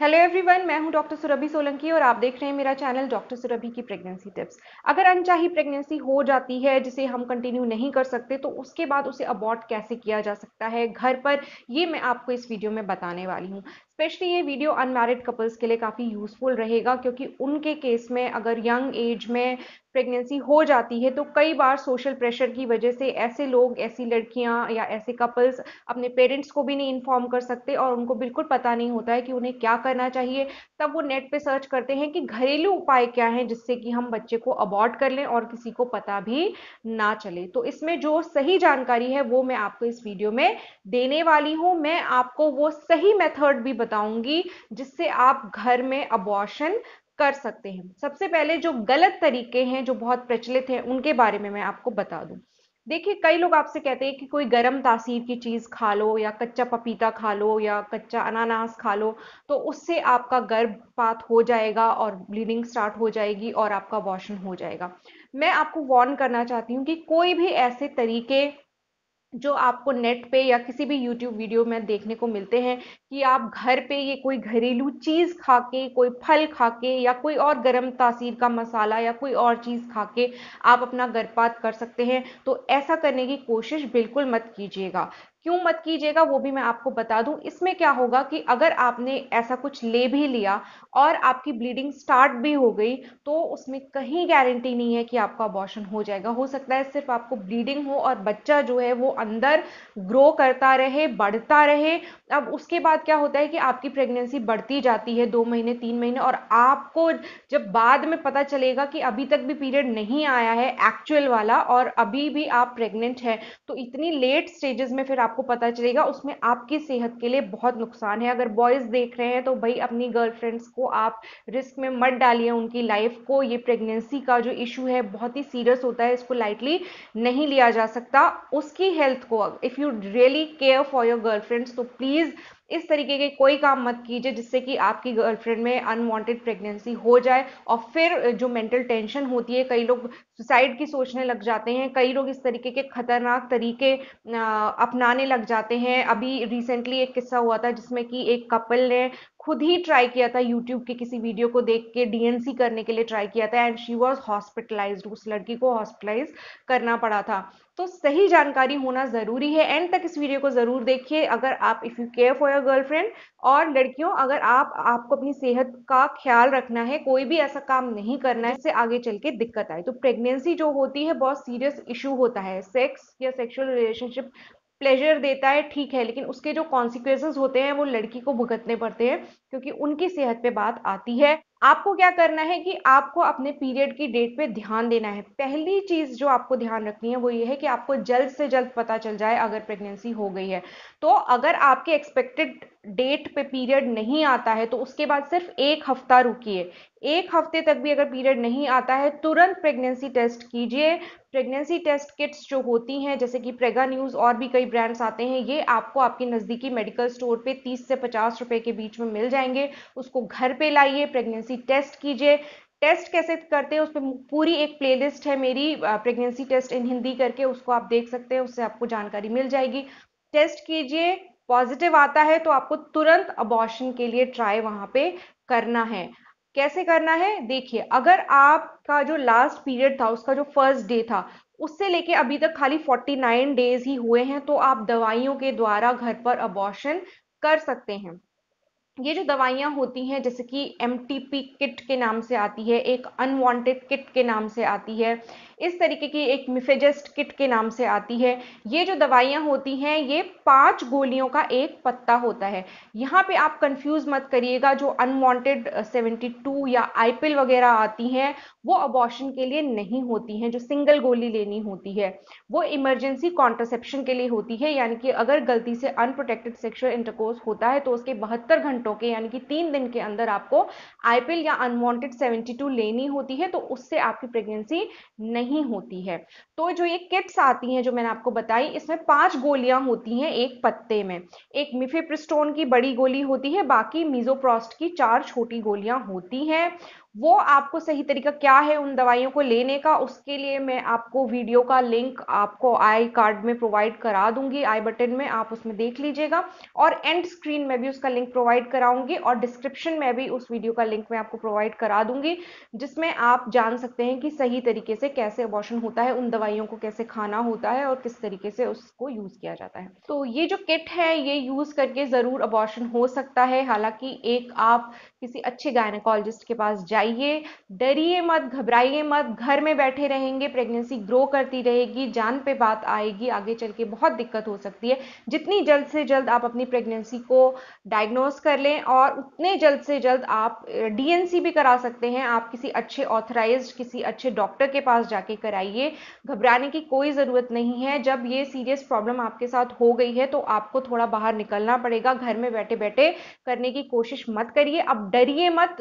hello everyone मैं हूं doctor Surabhi Solanki और आप देख रहे हैं मेरा चैनल डॉक्टर सुरभि की प्रेगनेंसी टिप्स अगर अनचाही प्रेगनेंसी हो जाती है जिसे हम कंटिन्यू नहीं कर सकते तो उसके बाद उसे अबॉर्ट कैसे किया जा सकता है घर पर ये मैं आपको इस वीडियो में बताने वाली हूं स्पेशली ये वीडियो अनमैरिड कपल्स के लिए काफ़ी यूज़फुल रहेगा क्योंकि उनके केस में अगर यंग एज में प्रेगनेंसी हो जाती है तो कई बार सोशल प्रेशर की वजह से ऐसे लोग ऐसी लड़कियां या ऐसे कपल्स अपने पेरेंट्स को भी नहीं इन्फॉर्म कर सकते और उनको बिल्कुल पता नहीं होता है कि उन्हें क्या करना चाहिए तब वो नेट पे सर्च करते हैं कि घरेलू उपाय क्या हैं जिससे कि हम बच्चे को अबॉर्ड कर लें और किसी को पता भी ना चले तो इसमें जो सही जानकारी है वो मैं आपको इस वीडियो में देने वाली हूँ मैं आपको वो सही मेथड भी बताऊंगी जिससे आप घर में अबॉर्शन कर सकते हैं सबसे पहले जो गलत तरीके हैं जो बहुत प्रचलित हैं उनके बारे में मैं आपको बता दूं देखिए कई लोग आपसे कहते हैं कि कोई गर्म तासीर की चीज़ खा लो या कच्चा पपीता खा लो या कच्चा अनानास खा लो तो उससे आपका गर्भपात हो जाएगा और ब्लीडिंग स्टार्ट हो जाएगी और आपका वॉशन हो जाएगा मैं आपको वार्न करना चाहती हूँ कि कोई भी ऐसे तरीके जो आपको नेट पे या किसी भी YouTube वीडियो में देखने को मिलते हैं कि आप घर पे ये कोई घरेलू चीज़ खा के कोई फल खा के या कोई और गरम तासीर का मसाला या कोई और चीज़ खा के आप अपना गर्भपात कर सकते हैं तो ऐसा करने की कोशिश बिल्कुल मत कीजिएगा क्यों मत कीजिएगा वो भी मैं आपको बता दूं इसमें क्या होगा कि अगर आपने ऐसा कुछ ले भी लिया और आपकी ब्लीडिंग स्टार्ट भी हो गई तो उसमें कहीं गारंटी नहीं है कि आपका अबॉर्शन हो जाएगा हो सकता है सिर्फ आपको ब्लीडिंग हो और बच्चा जो है वो अंदर ग्रो करता रहे बढ़ता रहे अब उसके बाद क्या होता है कि आपकी प्रेगनेंसी बढ़ती जाती है दो महीने तीन महीने और आपको जब बाद में पता चलेगा कि अभी तक भी पीरियड नहीं आया है एक्चुअल वाला और अभी भी आप प्रेग्नेंट हैं तो इतनी लेट स्टेजेस में फिर आप आपको पता चलेगा उसमें आपकी सेहत के लिए बहुत नुकसान है अगर बॉयज देख रहे हैं तो भाई अपनी गर्लफ्रेंड्स को आप रिस्क में मत डालिए उनकी लाइफ को ये प्रेगनेंसी का जो इशू है बहुत ही सीरियस होता है इसको लाइटली नहीं लिया जा सकता उसकी हेल्थ को if you really care for your girlfriends तो प्लीज़ इस तरीके के कोई काम मत कीजिए जिससे कि आपकी गर्लफ्रेंड में अनवांटेड प्रेगनेंसी हो जाए और फिर जो मेंटल टेंशन होती है कई लोग सुसाइड की सोचने लग जाते हैं कई लोग इस तरीके के खतरनाक तरीके अपनाने लग जाते हैं अभी रिसेंटली एक किस्सा हुआ था जिसमें कि एक कपल ने खुद ही ट्राई किया था यूट्यूब के किसी वीडियो को देख के डीएनसी करने के लिए ट्राई किया था एंड शी वॉज हॉस्पिटलाइज उस लड़की को हॉस्पिटलाइज करना पड़ा था तो सही जानकारी होना ज़रूरी है एंड तक इस वीडियो को ज़रूर देखिए अगर आप if you care for your girlfriend और लड़कियों अगर आप आपको अपनी सेहत का ख्याल रखना है कोई भी ऐसा काम नहीं करना है इससे आगे चल के दिक्कत आए तो प्रेगनेंसी जो होती है बहुत सीरियस इशू होता है सेक्स या सेक्सुअल रिलेशनशिप प्लेजर देता है ठीक है लेकिन उसके जो कॉन्सिक्वेंसेस होते हैं वो लड़की को भुगतने पड़ते हैं क्योंकि उनकी सेहत पे बात आती है आपको क्या करना है कि आपको अपने पीरियड की डेट पे ध्यान देना है पहली चीज़ जो आपको ध्यान रखनी है वो ये है कि आपको जल्द से जल्द पता चल जाए अगर प्रेगनेंसी हो गई है तो अगर आपके एक्सपेक्टेड डेट पे पीरियड नहीं आता है तो उसके बाद सिर्फ एक हफ्ता रुकिए एक हफ्ते तक भी अगर पीरियड नहीं आता है तुरंत प्रेगनेंसी टेस्ट कीजिए प्रेगनेंसी टेस्ट किट्स जो होती हैं जैसे कि प्रेगा न्यूज़ और भी कई ब्रांड्स आते हैं ये आपको आपके नज़दीकी मेडिकल स्टोर पे 30 से 50 रुपए के बीच में मिल जाएंगे उसको घर पे लाइए प्रेगनेंसी टेस्ट कीजिए टेस्ट कैसे करते हैं उस पर पूरी एक प्लेलिस्ट है मेरी प्रेगनेंसी टेस्ट इन हिंदी करके उसको आप देख सकते हैं उससे आपको जानकारी मिल जाएगी टेस्ट कीजिए पॉजिटिव आता है तो आपको तुरंत अबॉर्शन के लिए ट्राई वहां पे करना है कैसे करना है देखिए अगर आपका जो लास्ट पीरियड था उसका जो फर्स्ट डे था उससे लेके अभी तक खाली 49 डेज ही हुए हैं तो आप दवाइयों के द्वारा घर पर अबॉर्शन कर सकते हैं ये जो दवाइयाँ होती हैं जैसे कि एम किट के नाम से आती है एक अनवांटेड किट के नाम से आती है इस तरीके की एक मिफेजेस्ट किट के नाम से आती है ये जो दवाइयाँ होती हैं ये पांच गोलियों का एक पत्ता होता है यहाँ पे आप कंफ्यूज मत करिएगा जो अनवांटेड 72 या आईपिल वगैरह आती हैं वो अबॉर्शन के लिए नहीं होती हैं जो सिंगल गोली लेनी होती है वो इमरजेंसी कॉन्ट्रसेप्शन के लिए होती है यानी कि अगर गलती से अनप्रोटेक्टेड सेक्शुअल इंटरकोर्स होता है तो उसके बहत्तर घंटे घंटों के यानी कि तीन दिन के अंदर आपको आईपीएल या अनवांटेड 72 लेनी होती है तो उससे आपकी प्रेगनेंसी नहीं होती है तो जो ये किट्स आती हैं जो मैंने आपको बताई इसमें पांच गोलियां होती हैं एक पत्ते में एक मिफेप्रिस्टोन की बड़ी गोली होती है बाकी मिजोप्रॉस्ट की चार छोटी गोलियां होती हैं वो आपको सही तरीका क्या है उन दवाइयों को लेने का उसके लिए मैं आपको वीडियो का लिंक आपको आई कार्ड में प्रोवाइड करा दूंगी आई बटन में आप उसमें देख लीजिएगा और एंड स्क्रीन में भी उसका लिंक प्रोवाइड कराऊंगी और डिस्क्रिप्शन में भी उस वीडियो का लिंक मैं आपको प्रोवाइड करा दूंगी जिसमें आप जान सकते हैं कि सही तरीके से कैसे अबॉर्शन होता है उन दवाइयों को कैसे खाना होता है और किस तरीके से उसको यूज़ किया जाता है तो ये जो किट है ये यूज़ करके ज़रूर अबॉर्शन हो सकता है हालांकि एक आप किसी अच्छे गायनकोलॉजिस्ट के पास जाए जाइए डरिए मत घबराइए मत घर में बैठे रहेंगे प्रेगनेंसी ग्रो करती रहेगी जान पे बात आएगी आगे चल के बहुत दिक्कत हो सकती है जितनी जल्द से जल्द आप अपनी प्रेगनेंसी को डायग्नोस कर लें और उतने जल्द से जल्द आप डीएनसी भी करा सकते हैं आप किसी अच्छे ऑथराइज किसी अच्छे डॉक्टर के पास जाके कराइए घबराने की कोई ज़रूरत नहीं है जब ये सीरियस प्रॉब्लम आपके साथ हो गई है तो आपको थोड़ा बाहर निकलना पड़ेगा घर में बैठे बैठे करने की कोशिश मत करिए अब डरिए मत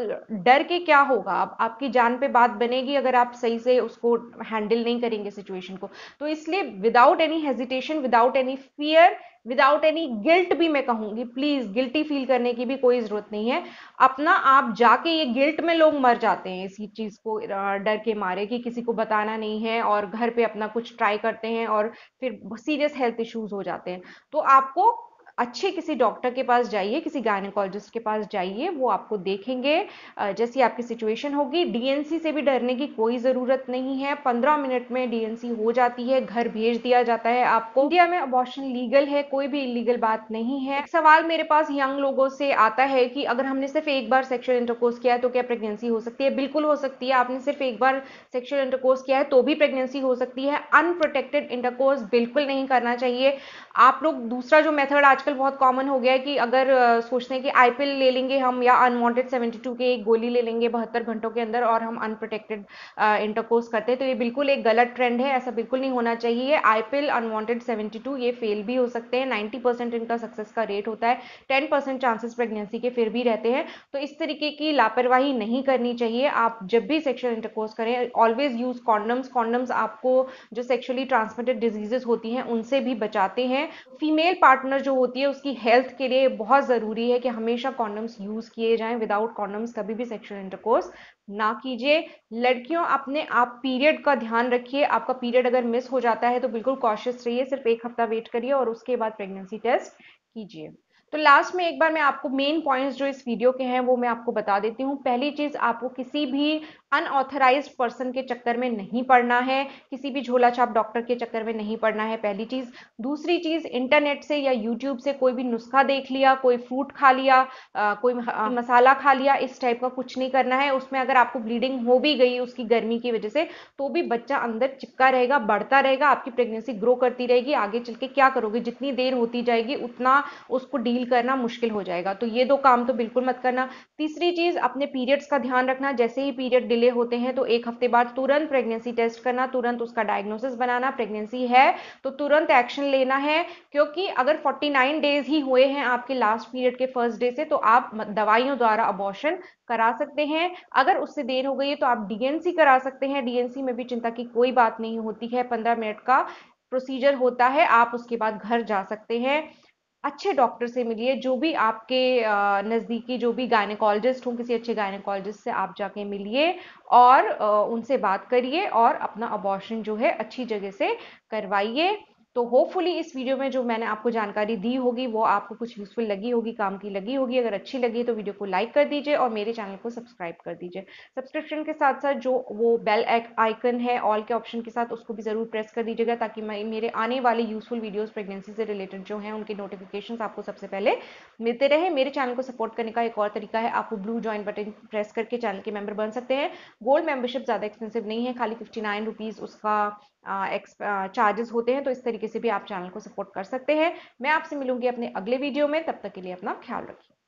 डर के क्या हो होगा अब आपकी जान पे बात बनेगी अगर आप सही से उसको हैंडल नहीं करेंगे सिचुएशन को तो इसलिए without any hesitation without any fear without any guilt भी मैं कहूंगी प्लीज गिल्टी फील करने की भी कोई जरूरत नहीं है अपना आप जाके ये गिल्ट में लोग मर जाते हैं इसी चीज को डर के मारे कि किसी को बताना नहीं है और घर पे अपना कुछ ट्राई करते हैं और फिर सीरियस हेल्थ इश्यूज हो जाते हैं तो आपको अच्छे किसी डॉक्टर के पास जाइए किसी गायनकोलॉजिस्ट के पास जाइए वो आपको देखेंगे जैसी आपकी सिचुएशन होगी डीएनसी से भी डरने की कोई ज़रूरत नहीं है पंद्रह मिनट में डीएनसी हो जाती है घर भेज दिया जाता है आपको इंडिया में अबॉर्शन लीगल है कोई भी इलीगल बात नहीं है सवाल मेरे पास यंग लोगों से आता है कि अगर हमने सिर्फ एक बार सेक्शुअल इंटरकोर्स किया है तो क्या प्रेगनेंसी हो सकती है बिल्कुल हो सकती है आपने सिर्फ एक बार सेक्शुअल इंटरकोर्स किया है तो भी प्रेगनेंसी हो सकती है अनप्रोटेक्टेड इंटरकोर्स बिल्कुल नहीं करना चाहिए आप लोग दूसरा जो मेथड आज आजकल बहुत कॉमन हो गया है कि अगर सोचते हैं कि आईपीएल ले लेंगे हम या अनवांटेड 72 के एक गोली ले लेंगे बहत्तर घंटों के अंदर और हम अनप्रोटेक्टेड इंटरकोर्स करते हैं तो ये बिल्कुल एक गलत ट्रेंड है ऐसा बिल्कुल नहीं होना चाहिए आईपीएल अनवांटेड 72 ये फेल भी हो सकते हैं नाइन्टी इनका सक्सेस का रेट होता है टेन चांसेस प्रेगनेंसी के फिर भी रहते हैं तो इस तरीके की लापरवाही नहीं करनी चाहिए आप जब भी सेक्शुअल इंटरकोर्स करें ऑलवेज यूज कॉन्डम्स कॉन्डम्स आपको जो सेक्शुअली ट्रांसमिटेड डिजीजेस होती हैं उनसे भी बचाते हैं फीमेल पार्टनर जो होते होती है उसकी हेल्थ के लिए बहुत ज़रूरी है कि हमेशा कॉन्डम्स यूज़ किए जाएं विदाउट कॉन्डम्स कभी भी सेक्शुअल इंटरकोर्स ना कीजिए लड़कियों अपने आप पीरियड का ध्यान रखिए आपका पीरियड अगर मिस हो जाता है तो बिल्कुल कॉशियस रहिए सिर्फ एक हफ्ता वेट करिए और उसके बाद प्रेगनेंसी टेस्ट कीजिए तो लास्ट में एक बार मैं आपको मेन पॉइंट्स जो इस वीडियो के हैं वो मैं आपको बता देती हूँ पहली चीज़ आपको किसी भी अनऑथराइज पर्सन के चक्कर में नहीं पड़ना है किसी भी झोला छाप डॉक्टर के चक्कर में नहीं पड़ना है पहली चीज़ दूसरी चीज़ इंटरनेट से या यूट्यूब से कोई भी नुस्खा देख लिया कोई फ्रूट खा लिया आ, कोई मसाला खा लिया इस टाइप का कुछ नहीं करना है उसमें अगर आपको ब्लीडिंग हो भी गई उसकी गर्मी की वजह से तो भी बच्चा अंदर चिपका रहेगा बढ़ता रहेगा आपकी प्रेगनेंसी ग्रो करती रहेगी आगे चल के क्या करोगे जितनी देर होती जाएगी उतना उसको डील डील करना मुश्किल हो जाएगा तो ये दो काम तो बिल्कुल मत करना तीसरी चीज़ अपने पीरियड्स का ध्यान रखना जैसे ही पीरियड डिले होते हैं तो एक हफ्ते बाद तुरंत प्रेगनेंसी टेस्ट करना तुरंत उसका डायग्नोसिस बनाना प्रेगनेंसी है तो तुरंत एक्शन लेना है क्योंकि अगर 49 डेज ही हुए हैं आपके लास्ट पीरियड के फर्स्ट डे से तो आप दवाइयों द्वारा अबॉर्शन करा सकते हैं अगर उससे देर हो गई है तो आप डीएनसी करा सकते हैं डीएनसी में भी चिंता की कोई बात नहीं होती है पंद्रह मिनट का प्रोसीजर होता है आप उसके बाद घर जा सकते हैं अच्छे डॉक्टर से मिलिए जो भी आपके नज़दीकी जो भी गायनेकोलॉजिस्ट हों किसी अच्छे गायनेकोलॉजिस्ट से आप जाके मिलिए और उनसे बात करिए और अपना अबॉर्शन जो है अच्छी जगह से करवाइए तो होपफुली इस वीडियो में जो मैंने आपको जानकारी दी होगी वो आपको कुछ यूजफुल लगी होगी काम की लगी होगी अगर अच्छी लगी तो वीडियो को लाइक कर दीजिए और मेरे चैनल को सब्सक्राइब कर दीजिए सब्सक्रिप्शन के साथ साथ जो वो बेल आइकन है ऑल के ऑप्शन के साथ उसको भी ज़रूर प्रेस कर दीजिएगा ताकि मैं मेरे आने वाले यूजफुल वीडियोज़ प्रेगनेंसी से रिलेटेड जो है उनके नोटिफिकेशन आपको सबसे पहले मिलते रहे मेरे चैनल को सपोर्ट करने का एक और तरीका है आपको ब्लू ज्वाइन बटन प्रेस करके चैनल के मेंबर बन सकते हैं गोल्ड मेंबरशिप ज़्यादा एक्सपेंसिव नहीं है खाली फिफ्टी नाइन रुपीज़ उसका चार्जेस होते हैं तो इस तरीके से भी आप चैनल को सपोर्ट कर सकते हैं मैं आपसे मिलूंगी अपने अगले वीडियो में तब तक के लिए अपना ख्याल रखिए